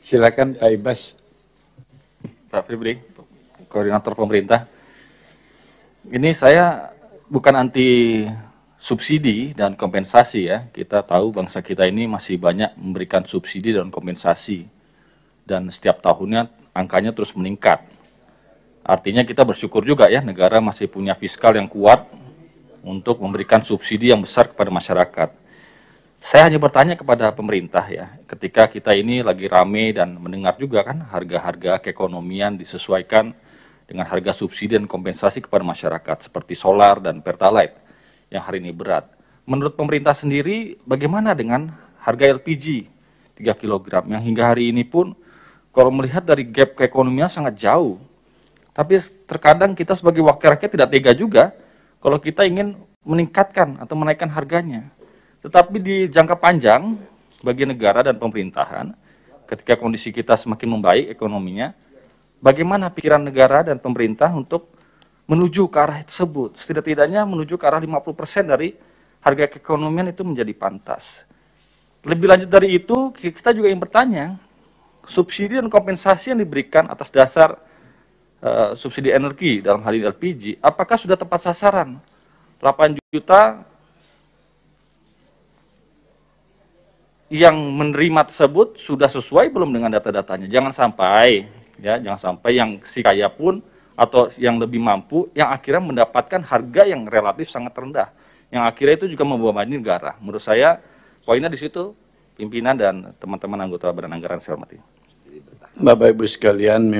Silakan Pak Ibas. Pak Fibri, koordinator pemerintah. Ini saya bukan anti subsidi dan kompensasi ya. Kita tahu bangsa kita ini masih banyak memberikan subsidi dan kompensasi. Dan setiap tahunnya angkanya terus meningkat. Artinya kita bersyukur juga ya negara masih punya fiskal yang kuat untuk memberikan subsidi yang besar kepada masyarakat. Saya hanya bertanya kepada pemerintah ya, ketika kita ini lagi rame dan mendengar juga kan harga-harga keekonomian disesuaikan dengan harga subsidi dan kompensasi kepada masyarakat seperti solar dan pertalite yang hari ini berat. Menurut pemerintah sendiri bagaimana dengan harga LPG 3 kg yang hingga hari ini pun kalau melihat dari gap keekonomian sangat jauh. Tapi terkadang kita sebagai wakil rakyat tidak tega juga kalau kita ingin meningkatkan atau menaikkan harganya. Tetapi di jangka panjang bagi negara dan pemerintahan, ketika kondisi kita semakin membaik ekonominya, bagaimana pikiran negara dan pemerintah untuk menuju ke arah tersebut. Setidak-tidaknya menuju ke arah 50% dari harga keekonomian itu menjadi pantas. Lebih lanjut dari itu, kita juga ingin bertanya, subsidi dan kompensasi yang diberikan atas dasar uh, subsidi energi dalam hal ini LPG, apakah sudah tepat sasaran? 8 juta yang menerima tersebut sudah sesuai belum dengan data-datanya. Jangan sampai ya, jangan sampai yang si kaya pun atau yang lebih mampu yang akhirnya mendapatkan harga yang relatif sangat rendah. Yang akhirnya itu juga membebani negara. Menurut saya poinnya di situ pimpinan dan teman-teman anggota Badan Anggaran saya hormati. Bapak Ibu sekalian memang